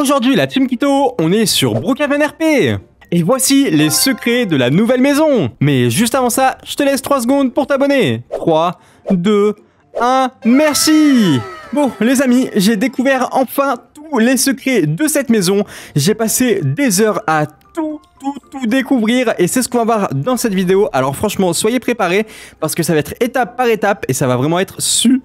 Aujourd'hui, la Team Kito, on est sur Brookhaven RP et voici les secrets de la nouvelle maison Mais juste avant ça, je te laisse 3 secondes pour t'abonner 3, 2, 1, merci Bon, les amis, j'ai découvert enfin tous les secrets de cette maison. J'ai passé des heures à tout, tout, tout découvrir et c'est ce qu'on va voir dans cette vidéo. Alors franchement, soyez préparés parce que ça va être étape par étape et ça va vraiment être super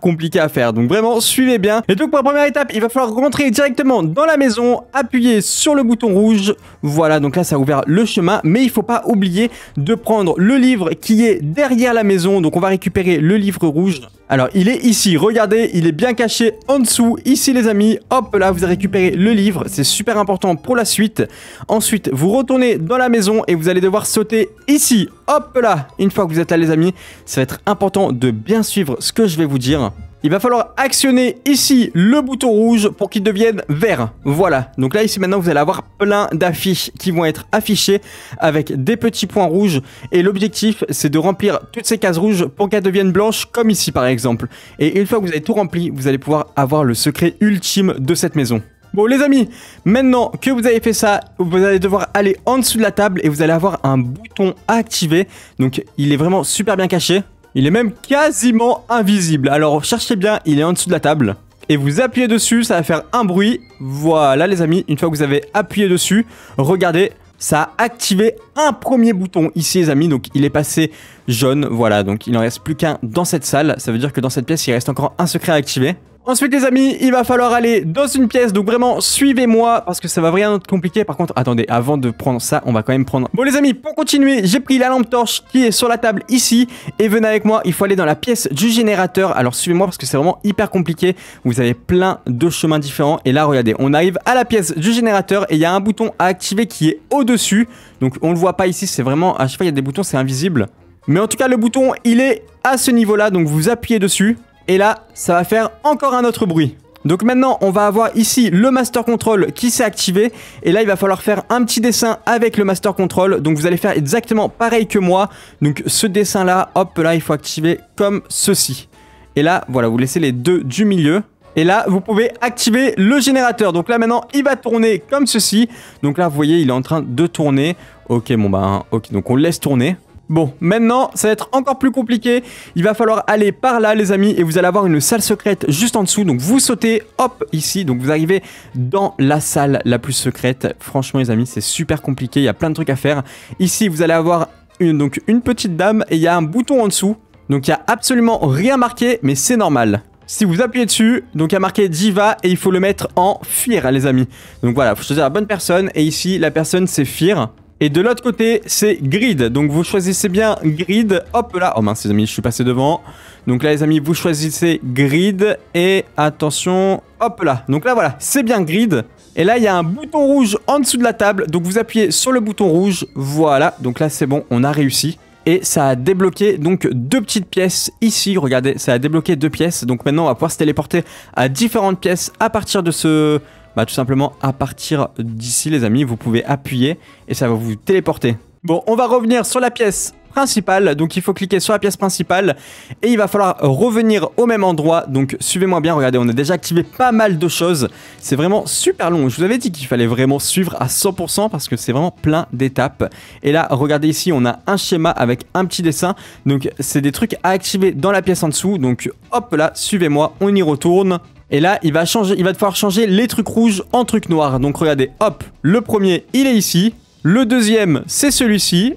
compliqué à faire. Donc vraiment, suivez bien. Et donc pour la première étape, il va falloir rentrer directement dans la maison, appuyer sur le bouton rouge. Voilà, donc là, ça a ouvert le chemin. Mais il faut pas oublier de prendre le livre qui est derrière la maison. Donc on va récupérer le livre rouge. Alors, il est ici, regardez, il est bien caché en dessous, ici les amis. Hop, là, vous avez récupéré le livre, c'est super important pour la suite. Ensuite, vous retournez dans la maison et vous allez devoir sauter ici. Hop là, une fois que vous êtes là les amis, ça va être important de bien suivre ce que je vais vous dire dire. Il va falloir actionner ici le bouton rouge pour qu'il devienne vert. Voilà. Donc là, ici, maintenant, vous allez avoir plein d'affiches qui vont être affichées avec des petits points rouges. Et l'objectif, c'est de remplir toutes ces cases rouges pour qu'elles deviennent blanches, comme ici, par exemple. Et une fois que vous avez tout rempli, vous allez pouvoir avoir le secret ultime de cette maison. Bon les amis, maintenant que vous avez fait ça, vous allez devoir aller en dessous de la table et vous allez avoir un bouton à activer. Donc il est vraiment super bien caché. Il est même quasiment invisible. Alors cherchez bien, il est en dessous de la table. Et vous appuyez dessus, ça va faire un bruit. Voilà les amis, une fois que vous avez appuyé dessus, regardez, ça a activé un premier bouton ici les amis. Donc il est passé jaune, voilà. Donc il n'en reste plus qu'un dans cette salle. Ça veut dire que dans cette pièce, il reste encore un secret à activer. Ensuite les amis, il va falloir aller dans une pièce, donc vraiment suivez-moi parce que ça va vraiment être compliqué. Par contre, attendez, avant de prendre ça, on va quand même prendre... Bon les amis, pour continuer, j'ai pris la lampe torche qui est sur la table ici et venez avec moi, il faut aller dans la pièce du générateur. Alors suivez-moi parce que c'est vraiment hyper compliqué, vous avez plein de chemins différents et là regardez, on arrive à la pièce du générateur et il y a un bouton à activer qui est au-dessus. Donc on le voit pas ici, c'est vraiment... À chaque fois il y a des boutons, c'est invisible. Mais en tout cas, le bouton, il est à ce niveau-là, donc vous appuyez dessus. Et là, ça va faire encore un autre bruit. Donc maintenant, on va avoir ici le Master Control qui s'est activé. Et là, il va falloir faire un petit dessin avec le Master Control. Donc vous allez faire exactement pareil que moi. Donc ce dessin-là, hop, là, il faut activer comme ceci. Et là, voilà, vous laissez les deux du milieu. Et là, vous pouvez activer le générateur. Donc là, maintenant, il va tourner comme ceci. Donc là, vous voyez, il est en train de tourner. Ok, bon, bah, ok, donc on le laisse tourner. Bon, maintenant, ça va être encore plus compliqué. Il va falloir aller par là, les amis, et vous allez avoir une salle secrète juste en dessous. Donc, vous sautez, hop, ici. Donc, vous arrivez dans la salle la plus secrète. Franchement, les amis, c'est super compliqué. Il y a plein de trucs à faire. Ici, vous allez avoir une, donc, une petite dame et il y a un bouton en dessous. Donc, il n'y a absolument rien marqué, mais c'est normal. Si vous appuyez dessus, donc il y a marqué Diva et il faut le mettre en Fear, les amis. Donc voilà, il faut choisir la bonne personne. Et ici, la personne, c'est Fear. Et de l'autre côté, c'est grid. Donc vous choisissez bien grid. Hop là. Oh mince les amis, je suis passé devant. Donc là les amis, vous choisissez grid. Et attention, hop là. Donc là voilà, c'est bien grid. Et là, il y a un bouton rouge en dessous de la table. Donc vous appuyez sur le bouton rouge. Voilà. Donc là, c'est bon, on a réussi. Et ça a débloqué donc deux petites pièces ici, regardez, ça a débloqué deux pièces. Donc maintenant on va pouvoir se téléporter à différentes pièces à partir de ce, bah, tout simplement à partir d'ici les amis, vous pouvez appuyer et ça va vous téléporter. Bon, on va revenir sur la pièce principale, donc il faut cliquer sur la pièce principale et il va falloir revenir au même endroit, donc suivez-moi bien, regardez, on a déjà activé pas mal de choses, c'est vraiment super long, je vous avais dit qu'il fallait vraiment suivre à 100% parce que c'est vraiment plein d'étapes, et là regardez ici on a un schéma avec un petit dessin, donc c'est des trucs à activer dans la pièce en dessous, donc hop là, suivez-moi, on y retourne, et là, il va changer, il va devoir changer les trucs rouges en trucs noirs. Donc regardez, hop, le premier, il est ici. Le deuxième, c'est celui-ci.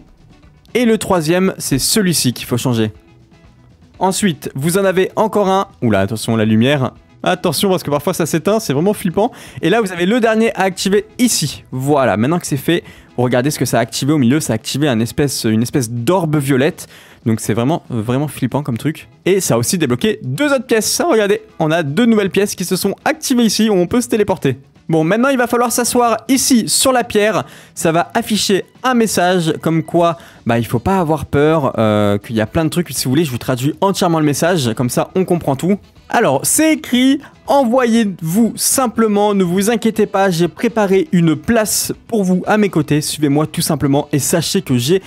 Et le troisième, c'est celui-ci qu'il faut changer. Ensuite, vous en avez encore un. Oula, attention, la lumière. Attention parce que parfois ça s'éteint, c'est vraiment flippant. Et là, vous avez le dernier à activer ici. Voilà, maintenant que c'est fait, regardez ce que ça a activé au milieu. Ça a activé une espèce d'orbe violette. Donc c'est vraiment, vraiment flippant comme truc. Et ça a aussi débloqué deux autres pièces. regardez, on a deux nouvelles pièces qui se sont activées ici, où on peut se téléporter. Bon, maintenant il va falloir s'asseoir ici sur la pierre. Ça va afficher un message comme quoi, bah il faut pas avoir peur, euh, qu'il y a plein de trucs. Si vous voulez, je vous traduis entièrement le message, comme ça on comprend tout. Alors, c'est écrit, envoyez-vous simplement, ne vous inquiétez pas, j'ai préparé une place pour vous à mes côtés. Suivez-moi tout simplement et sachez que j'ai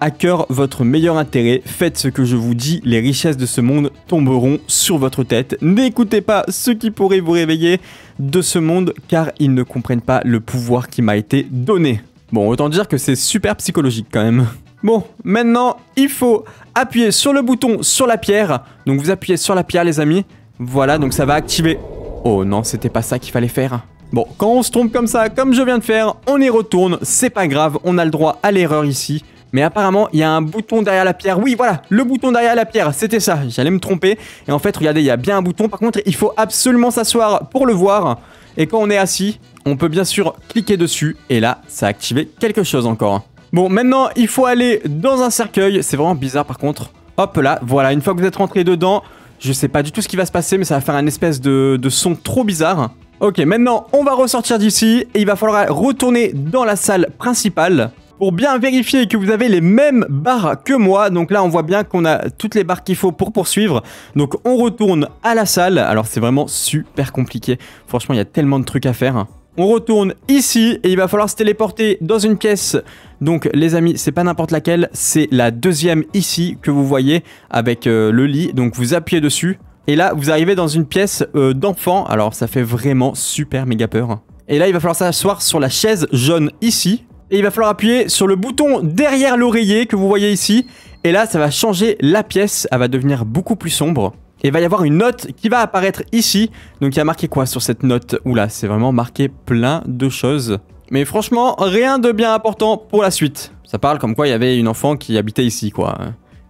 à cœur votre meilleur intérêt, faites ce que je vous dis, les richesses de ce monde tomberont sur votre tête. N'écoutez pas ceux qui pourraient vous réveiller de ce monde car ils ne comprennent pas le pouvoir qui m'a été donné. Bon, autant dire que c'est super psychologique quand même. Bon, maintenant, il faut appuyer sur le bouton sur la pierre. Donc vous appuyez sur la pierre, les amis. Voilà, donc ça va activer. Oh non, c'était pas ça qu'il fallait faire. Bon, quand on se trompe comme ça, comme je viens de faire, on y retourne. C'est pas grave, on a le droit à l'erreur ici. Mais apparemment, il y a un bouton derrière la pierre. Oui, voilà, le bouton derrière la pierre, c'était ça. J'allais me tromper. Et en fait, regardez, il y a bien un bouton. Par contre, il faut absolument s'asseoir pour le voir. Et quand on est assis, on peut bien sûr cliquer dessus. Et là, ça a activé quelque chose encore. Bon, maintenant, il faut aller dans un cercueil. C'est vraiment bizarre par contre. Hop là, voilà, une fois que vous êtes rentré dedans, je sais pas du tout ce qui va se passer, mais ça va faire un espèce de, de son trop bizarre. Ok, maintenant, on va ressortir d'ici et il va falloir retourner dans la salle principale pour bien vérifier que vous avez les mêmes barres que moi. Donc là, on voit bien qu'on a toutes les barres qu'il faut pour poursuivre. Donc on retourne à la salle. Alors c'est vraiment super compliqué. Franchement, il y a tellement de trucs à faire. On retourne ici et il va falloir se téléporter dans une pièce. Donc les amis, c'est pas n'importe laquelle, c'est la deuxième ici que vous voyez avec euh, le lit. Donc vous appuyez dessus et là vous arrivez dans une pièce euh, d'enfant. Alors ça fait vraiment super méga peur. Et là il va falloir s'asseoir sur la chaise jaune ici et il va falloir appuyer sur le bouton derrière l'oreiller que vous voyez ici. Et là, ça va changer la pièce, elle va devenir beaucoup plus sombre. Et il va y avoir une note qui va apparaître ici. Donc il y a marqué quoi sur cette note Oula, c'est vraiment marqué plein de choses. Mais franchement, rien de bien important pour la suite. Ça parle comme quoi il y avait une enfant qui habitait ici, quoi.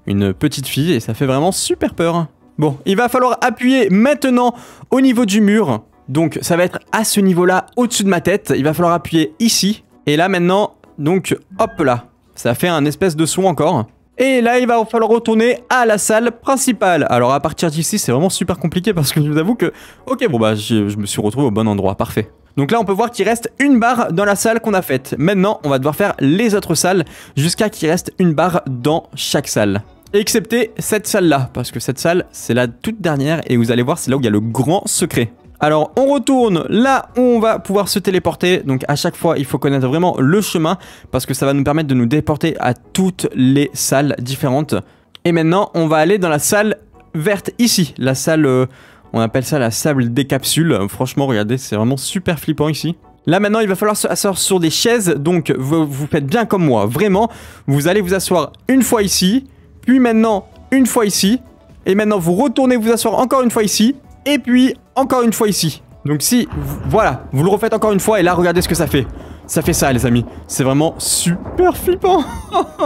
Une petite fille, et ça fait vraiment super peur. Bon, il va falloir appuyer maintenant au niveau du mur. Donc ça va être à ce niveau-là, au-dessus de ma tête. Il va falloir appuyer ici. Et là maintenant, donc hop là, ça fait un espèce de son encore. Et là, il va falloir retourner à la salle principale. Alors à partir d'ici, c'est vraiment super compliqué parce que je vous avoue que... Ok, bon bah, je, me suis retrouvé au bon endroit, parfait. Donc là, on peut voir qu'il reste une barre dans la salle qu'on a faite. Maintenant, on va devoir faire les autres salles jusqu'à qu'il reste une barre dans chaque salle. Excepté cette salle-là, parce que cette salle, c'est la toute dernière et vous allez voir, c'est là où il y a le grand secret. Alors, on retourne. Là, où on va pouvoir se téléporter. Donc, à chaque fois, il faut connaître vraiment le chemin parce que ça va nous permettre de nous déporter à toutes les salles différentes. Et maintenant, on va aller dans la salle verte ici. La salle... Euh, on appelle ça la salle des capsules. Franchement, regardez, c'est vraiment super flippant ici. Là maintenant il va falloir se asseoir sur des chaises, donc vous, faites bien comme moi, vraiment, vous allez vous asseoir une fois ici, puis maintenant une fois ici, et maintenant vous retournez vous asseoir encore une fois ici, et puis encore une fois ici. Donc si, voilà, vous le refaites encore une fois et là regardez ce que ça fait. Ça fait ça les amis, c'est vraiment super flippant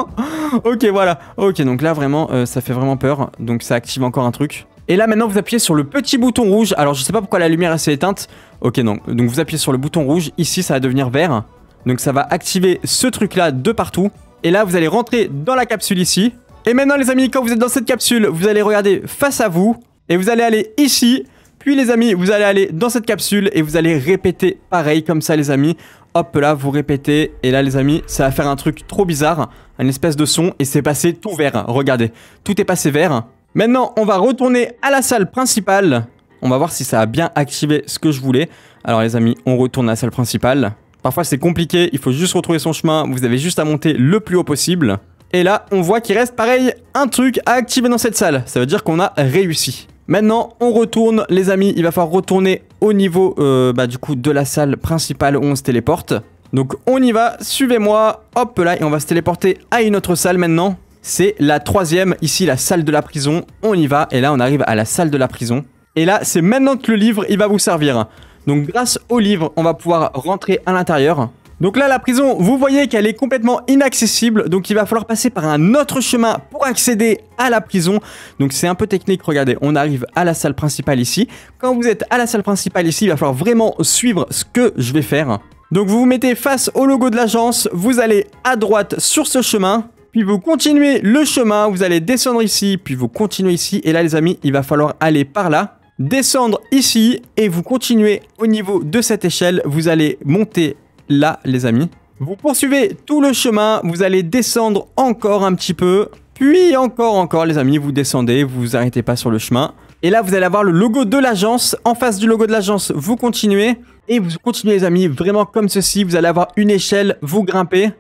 Ok voilà, ok donc là vraiment euh, ça fait vraiment peur, donc ça active encore un truc. Et là maintenant vous appuyez sur le petit bouton rouge, alors je sais pas pourquoi la lumière assez éteinte. Ok non, donc vous appuyez sur le bouton rouge, ici ça va devenir vert. Donc ça va activer ce truc là de partout. Et là vous allez rentrer dans la capsule ici. Et maintenant les amis, quand vous êtes dans cette capsule, vous allez regarder face à vous. Et vous allez aller ici puis les amis, vous allez aller dans cette capsule et vous allez répéter pareil comme ça les amis. Hop là, vous répétez et là les amis, ça va faire un truc trop bizarre, une espèce de son et c'est passé tout vert, regardez. Tout est passé vert. Maintenant, on va retourner à la salle principale. On va voir si ça a bien activé ce que je voulais. Alors les amis, on retourne à la salle principale. Parfois c'est compliqué, il faut juste retrouver son chemin, vous avez juste à monter le plus haut possible. Et là, on voit qu'il reste pareil, un truc à activer dans cette salle. Ça veut dire qu'on a réussi. Maintenant, on retourne, les amis. Il va falloir retourner au niveau euh, bah, du coup de la salle principale où on se téléporte. Donc, on y va. Suivez-moi. Hop là. Et on va se téléporter à une autre salle maintenant. C'est la troisième. Ici, la salle de la prison. On y va. Et là, on arrive à la salle de la prison. Et là, c'est maintenant que le livre, il va vous servir. Donc, grâce au livre, on va pouvoir rentrer à l'intérieur. Donc là, la prison, vous voyez qu'elle est complètement inaccessible, donc il va falloir passer par un autre chemin pour accéder à la prison. Donc c'est un peu technique, regardez, on arrive à la salle principale ici. Quand vous êtes à la salle principale ici, il va falloir vraiment suivre ce que je vais faire. Donc vous vous mettez face au logo de l'agence, vous allez à droite sur ce chemin, puis vous continuez le chemin, vous allez descendre ici, puis vous continuez ici, et là les amis, il va falloir aller par là, descendre ici, et vous continuez au niveau de cette échelle, vous allez monter là, les amis. Vous poursuivez tout le chemin, vous allez descendre encore un petit peu, puis encore, encore, les amis, vous descendez, vous vous arrêtez pas sur le chemin. Et là, vous allez avoir le logo de l'agence. En face du logo de l'agence, vous continuez. Et vous continuez, les amis, vraiment comme ceci. Vous allez avoir une échelle, vous grimpez.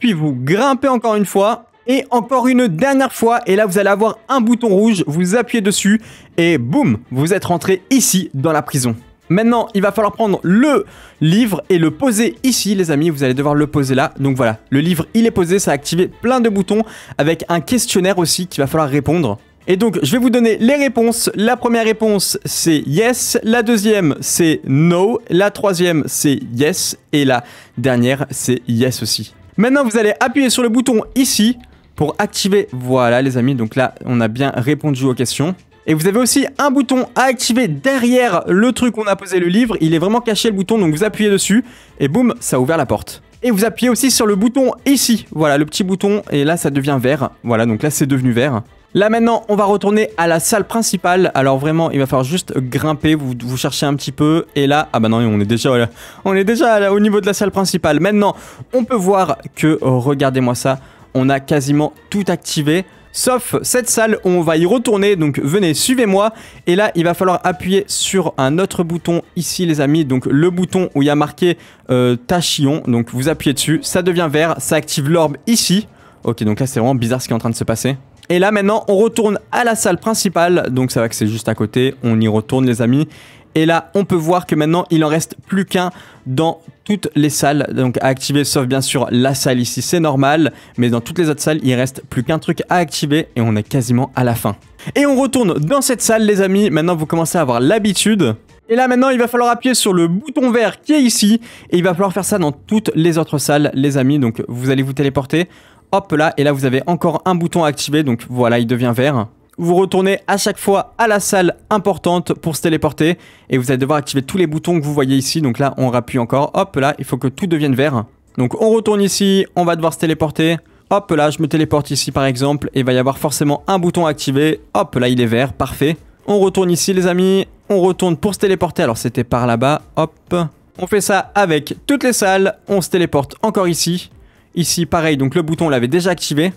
Puis vous grimpez encore une fois. Et encore une dernière fois. Et là, vous allez avoir un bouton rouge. Vous appuyez dessus. Et boum, vous êtes rentré ici dans la prison. Maintenant, il va falloir prendre le livre et le poser ici, les amis. Vous allez devoir le poser là. Donc voilà, le livre, il est posé. Ça a activé plein de boutons avec un questionnaire aussi qu'il va falloir répondre. Et donc, je vais vous donner les réponses. La première réponse, c'est yes. La deuxième, c'est no. La troisième, c'est yes. Et la dernière, c'est yes aussi. Maintenant, vous allez appuyer sur le bouton ici pour activer. Voilà, les amis. Donc là, on a bien répondu aux questions. Et vous avez aussi un bouton à activer derrière le truc où on a posé le livre. Il est vraiment caché le bouton, donc vous appuyez dessus et boum, ça a ouvert la porte. Et vous appuyez aussi sur le bouton ici. Voilà, le petit bouton et là ça devient vert. Voilà, donc là c'est devenu vert. Là maintenant, on va retourner à la salle principale. Alors vraiment, il va falloir juste grimper, vous, vous cherchez un petit peu. Et là, ah bah non, on est déjà, on est déjà au niveau de la salle principale. Maintenant, on peut voir que, euh, regardez-moi ça, on a quasiment tout activé sauf cette salle on va y retourner. Donc venez, suivez-moi. Et là, il va falloir appuyer sur un autre bouton ici, les amis. Donc le bouton où il y a marqué euh, Tachillon. Donc vous appuyez dessus, ça devient vert, ça active l'orbe ici. Ok, donc là, c'est vraiment bizarre ce qui est en train de se passer. Et là, maintenant, on retourne à la salle principale. Donc ça va que c'est juste à côté. On y retourne, les amis. Et là, on peut voir que maintenant, il en reste plus qu'un dans toutes les salles, donc à activer, sauf bien sûr la salle ici, c'est normal, mais dans toutes les autres salles, il reste plus qu'un truc à activer et on est quasiment à la fin. Et on retourne dans cette salle, les amis, maintenant vous commencez à avoir l'habitude. Et là maintenant il va falloir appuyer sur le bouton vert qui est ici et il va falloir faire ça dans toutes les autres salles les amis donc vous allez vous téléporter hop là et là vous avez encore un bouton à activer donc voilà il devient vert vous retournez à chaque fois à la salle importante pour se téléporter et vous allez devoir activer tous les boutons que vous voyez ici. Donc là, on rappuie encore. Hop là, il faut que tout devienne vert. Donc on retourne ici, on va devoir se téléporter. Hop là, je me téléporte ici par exemple et il va y avoir forcément un bouton activé. Hop là, il est vert, parfait. On retourne ici les amis, on retourne pour se téléporter. Alors c'était par là-bas, hop. On fait ça avec toutes les salles, on se téléporte encore ici. Ici pareil, donc le bouton l'avait déjà activé.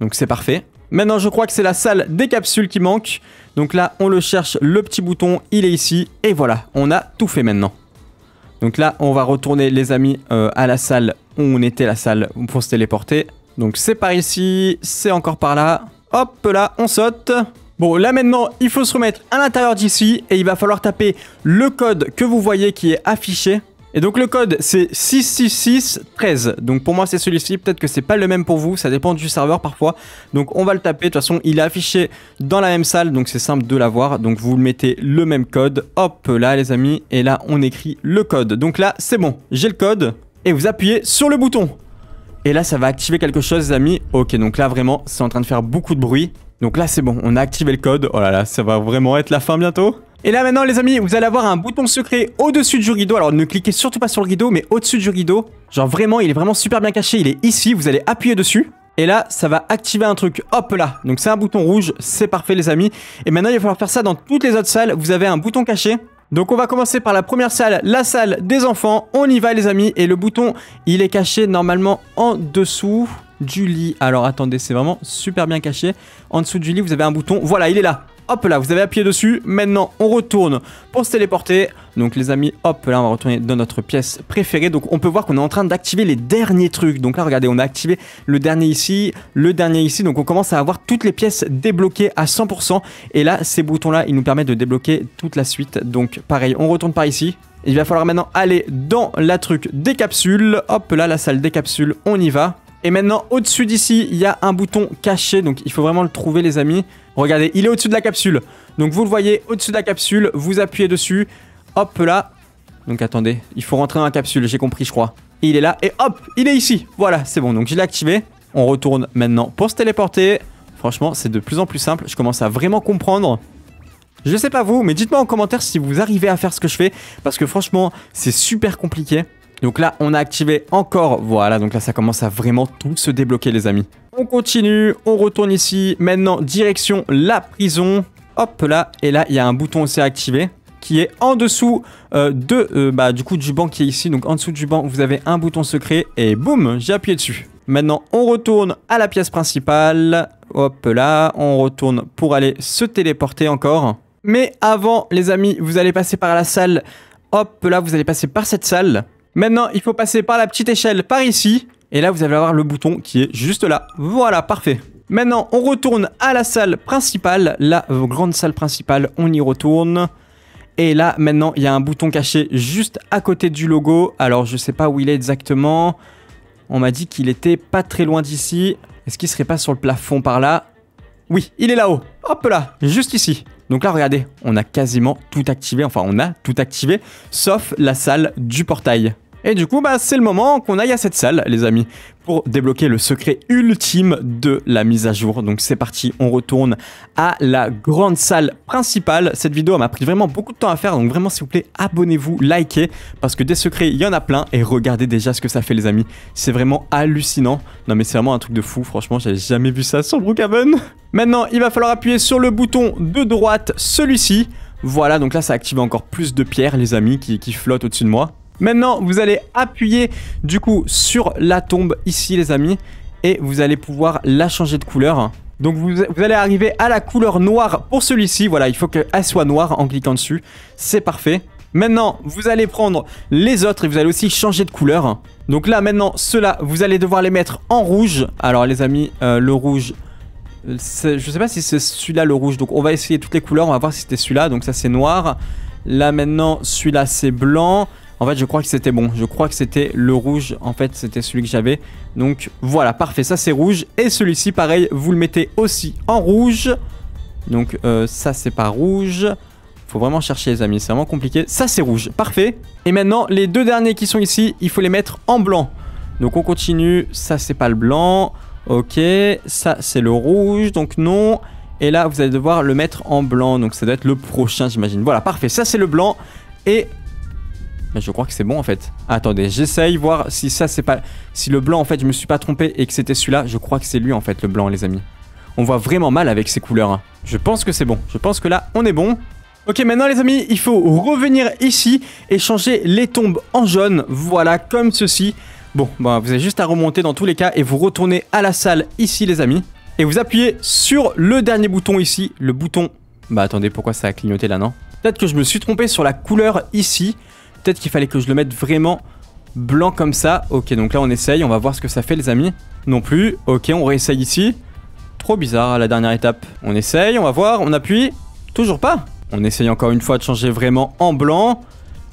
Donc c'est parfait. Maintenant, je crois que c'est la salle des capsules qui manque. Donc là, on le cherche, le petit bouton, il est ici. Et voilà, on a tout fait maintenant. Donc là, on va retourner, les amis, euh, à la salle où on était, la salle pour se téléporter. Donc c'est par ici, c'est encore par là. Hop là, on saute. Bon, là maintenant, il faut se remettre à l'intérieur d'ici et il va falloir taper le code que vous voyez qui est affiché. Et donc le code c'est 66613. Donc pour moi c'est celui-ci, peut-être que c'est pas le même pour vous, ça dépend du serveur parfois. Donc on va le taper, de toute façon il est affiché dans la même salle, donc c'est simple de l'avoir. Donc vous mettez le même code, hop là les amis, et là on écrit le code. Donc là c'est bon, j'ai le code, et vous appuyez sur le bouton. Et là ça va activer quelque chose les amis. Ok donc là vraiment c'est en train de faire beaucoup de bruit. Donc là c'est bon, on a activé le code. Oh là là, ça va vraiment être la fin bientôt. Et là maintenant les amis, vous allez avoir un bouton secret au-dessus du rideau. Alors ne cliquez surtout pas sur le rideau, mais au-dessus du rideau. Genre vraiment, il est vraiment super bien caché. Il est ici, vous allez appuyer dessus. Et là, ça va activer un truc. Hop là Donc c'est un bouton rouge, c'est parfait les amis. Et maintenant, il va falloir faire ça dans toutes les autres salles. Vous avez un bouton caché. Donc on va commencer par la première salle, la salle des enfants. On y va les amis. Et le bouton, il est caché normalement en dessous du lit. Alors attendez, c'est vraiment super bien caché. En dessous du lit, vous avez un bouton. Voilà, il est là. Hop là, vous avez appuyé dessus. Maintenant, on retourne pour se téléporter. Donc les amis, hop là, on va retourner dans notre pièce préférée. Donc on peut voir qu'on est en train d'activer les derniers trucs. Donc là, regardez, on a activé le dernier ici, le dernier ici. Donc on commence à avoir toutes les pièces débloquées à 100%. Et là, ces boutons-là, ils nous permettent de débloquer toute la suite. Donc pareil, on retourne par ici. Il va falloir maintenant aller dans la truc des capsules. Hop là, la salle des capsules, on y va. Et maintenant, au-dessus d'ici, il y a un bouton caché. Donc, il faut vraiment le trouver, les amis. Regardez, il est au-dessus de la capsule. Donc, vous le voyez, au-dessus de la capsule, vous appuyez dessus. Hop là. Donc, attendez, il faut rentrer dans la capsule, j'ai compris, je crois. il est là, et hop, il est ici. Voilà, c'est bon. Donc, je l'ai activé. On retourne maintenant pour se téléporter. Franchement, c'est de plus en plus simple. Je commence à vraiment comprendre. Je sais pas vous, mais dites-moi en commentaire si vous arrivez à faire ce que je fais. Parce que franchement, c'est super compliqué. Donc là, on a activé encore. Voilà, donc là, ça commence à vraiment tout se débloquer, les amis. On continue, on retourne ici. Maintenant, direction la prison. Hop là, et là, il y a un bouton aussi à activer qui est en dessous euh, de, euh, bah, du coup, du banc qui est ici. Donc en dessous du banc, vous avez un bouton secret et boum, j'ai appuyé dessus. Maintenant, on retourne à la pièce principale. Hop là, on retourne pour aller se téléporter encore. Mais avant, les amis, vous allez passer par la salle. Hop là, vous allez passer par cette salle. Maintenant, il faut passer par la petite échelle par ici. Et là, vous allez avoir le bouton qui est juste là. Voilà, parfait. Maintenant, on retourne à la salle principale. La grande salle principale, on y retourne. Et là, maintenant, il y a un bouton caché juste à côté du logo. Alors, je ne sais pas où il est exactement. On m'a dit qu'il était pas très loin d'ici. Est-ce qu'il serait pas sur le plafond par là Oui, il est là-haut. Hop là, juste ici. Donc là, regardez, on a quasiment tout activé. Enfin, on a tout activé, sauf la salle du portail. Et du coup, bah, c'est le moment qu'on aille à cette salle, les amis, pour débloquer le secret ultime de la mise à jour. Donc c'est parti, on retourne à la grande salle principale. Cette vidéo m'a pris vraiment beaucoup de temps à faire, donc vraiment s'il vous plaît, abonnez-vous, likez, parce que des secrets, il y en a plein, et regardez déjà ce que ça fait, les amis. C'est vraiment hallucinant. Non mais c'est vraiment un truc de fou, franchement, j'avais jamais vu ça sur Brookhaven. Maintenant, il va falloir appuyer sur le bouton de droite, celui-ci. Voilà, donc là, ça active encore plus de pierres, les amis, qui, qui flottent au-dessus de moi. Maintenant, vous allez appuyer du coup sur la tombe ici, les amis. Et vous allez pouvoir la changer de couleur. Donc vous, allez arriver à la couleur noire pour celui-ci. Voilà, il faut qu'elle soit noire en cliquant dessus. C'est parfait. Maintenant, vous allez prendre les autres et vous allez aussi changer de couleur. Donc là, maintenant, ceux-là, vous allez devoir les mettre en rouge. Alors les amis, euh, le rouge... Je ne sais pas si c'est celui-là le rouge, donc on va essayer toutes les couleurs, on va voir si c'était celui-là, donc ça c'est noir. Là maintenant, celui-là c'est blanc, en fait, je crois que c'était bon. Je crois que c'était le rouge. En fait, c'était celui que j'avais. Donc voilà, parfait. Ça, c'est rouge. Et celui-ci, pareil, vous le mettez aussi en rouge. Donc euh, ça, c'est pas rouge. Faut vraiment chercher, les amis. C'est vraiment compliqué. Ça, c'est rouge. Parfait. Et maintenant, les deux derniers qui sont ici, il faut les mettre en blanc. Donc on continue. Ça, c'est pas le blanc. Ok. Ça, c'est le rouge. Donc non. Et là, vous allez devoir le mettre en blanc. Donc ça doit être le prochain, j'imagine. Voilà, parfait. Ça, c'est le blanc. Et je crois que c'est bon en fait. Attendez, j'essaye voir si ça c'est pas... Si le blanc en fait je me suis pas trompé et que c'était celui-là, je crois que c'est lui en fait le blanc les amis. On voit vraiment mal avec ces couleurs. Hein. Je pense que c'est bon. Je pense que là on est bon. Ok, maintenant les amis, il faut revenir ici et changer les tombes en jaune. Voilà, comme ceci. Bon, bah, vous avez juste à remonter dans tous les cas et vous retournez à la salle ici les amis. Et vous appuyez sur le dernier bouton ici, le bouton... Bah attendez, pourquoi ça a clignoté là, non Peut-être que je me suis trompé sur la couleur ici peut-être qu'il fallait que je le mette vraiment blanc comme ça. Ok, donc là on essaye, on va voir ce que ça fait les amis. Non plus, ok, on réessaye ici. Trop bizarre à la dernière étape. On essaye, on va voir, on appuie. Toujours pas. On essaye encore une fois de changer vraiment en blanc.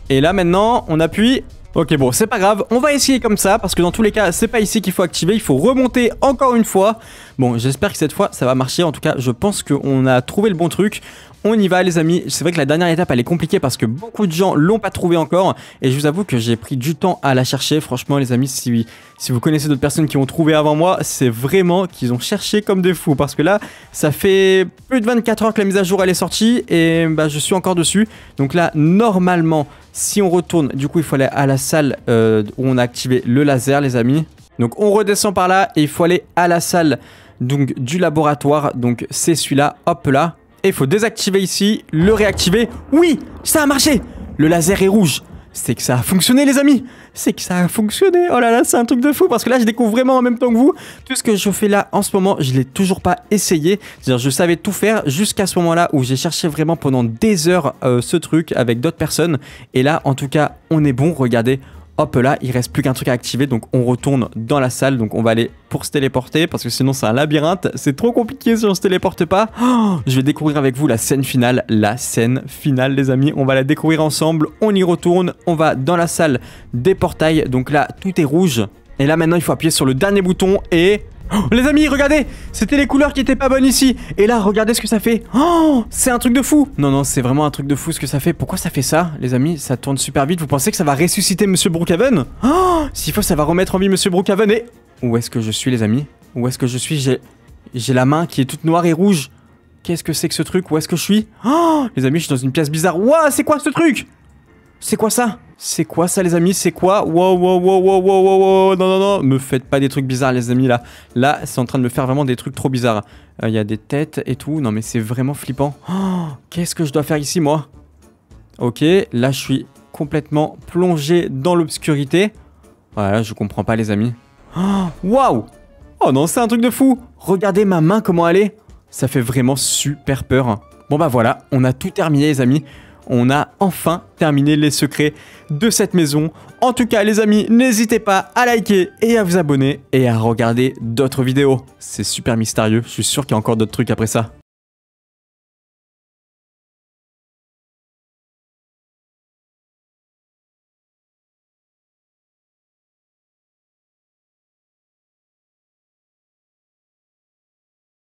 Et là maintenant, on appuie. Ok bon c'est pas grave, on va essayer comme ça parce que dans tous les cas c'est pas ici qu'il faut activer, il faut remonter encore une fois. Bon j'espère que cette fois ça va marcher, en tout cas je pense qu'on a trouvé le bon truc. On y va les amis, c'est vrai que la dernière étape elle est compliquée parce que beaucoup de gens l'ont pas trouvé encore et je vous avoue que j'ai pris du temps à la chercher, franchement les amis si, si vous connaissez d'autres personnes qui ont trouvé avant moi, c'est vraiment qu'ils ont cherché comme des fous parce que là ça fait plus de 24 heures que la mise à jour elle est sortie et bah je suis encore dessus donc là normalement si on retourne, du coup, il faut aller à la salle euh, où on a activé le laser, les amis. Donc, on redescend par là et il faut aller à la salle donc, du laboratoire. Donc, c'est celui-là. Hop là. Et il faut désactiver ici, le réactiver. Oui, ça a marché. Le laser est rouge c'est que ça a fonctionné, les amis. C'est que ça a fonctionné. Oh là là, c'est un truc de fou parce que là, je découvre vraiment en même temps que vous tout ce que je fais là en ce moment. Je l'ai toujours pas essayé. C'est-à-dire, je savais tout faire jusqu'à ce moment-là où j'ai cherché vraiment pendant des heures euh, ce truc avec d'autres personnes. Et là, en tout cas, on est bon. Regardez, hop là, il reste plus qu'un truc à activer, donc on retourne dans la salle, donc on va aller pour se téléporter, parce que sinon c'est un labyrinthe, c'est trop compliqué si on se téléporte pas. Oh, je vais découvrir avec vous la scène finale, la scène finale les amis, on va la découvrir ensemble, on y retourne, on va dans la salle des portails, donc là tout est rouge, et là maintenant il faut appuyer sur le dernier bouton et... Oh, les amis, regardez C'était les couleurs qui étaient pas bonnes ici. Et là, regardez ce que ça fait. Oh C'est un truc de fou Non, non, c'est vraiment un truc de fou ce que ça fait. Pourquoi ça fait ça, les amis Ça tourne super vite. Vous pensez que ça va ressusciter Monsieur Brookhaven Oh S'il faut, ça va remettre en vie Monsieur Brookhaven et... Où est-ce que je suis, les amis Où est-ce que je suis J'ai... J'ai la main qui est toute noire et rouge. Qu'est-ce que c'est que ce truc Où est-ce que je suis Oh Les amis, je suis dans une pièce bizarre. Waouh, c'est quoi ce truc c'est quoi ça C'est quoi ça les amis C'est quoi Wow, wow, wow, wow, wow, wow, wow, non, non, non, me faites pas des trucs bizarres les amis là. Là, c'est en train de me faire vraiment des trucs trop bizarres. Euh, il y a des têtes et tout, non mais c'est vraiment flippant. Oh, qu'est-ce que je dois faire ici moi Ok, là je suis complètement plongé dans l'obscurité. Voilà, je comprends pas les amis. Oh, waouh Oh non, c'est un truc de fou Regardez ma main comment elle est Ça fait vraiment super peur. Bon bah voilà, on a tout terminé les amis on a enfin terminé les secrets de cette maison. En tout cas, les amis, n'hésitez pas à liker et à vous abonner et à regarder d'autres vidéos. C'est super mystérieux, je suis sûr qu'il y a encore d'autres trucs après ça.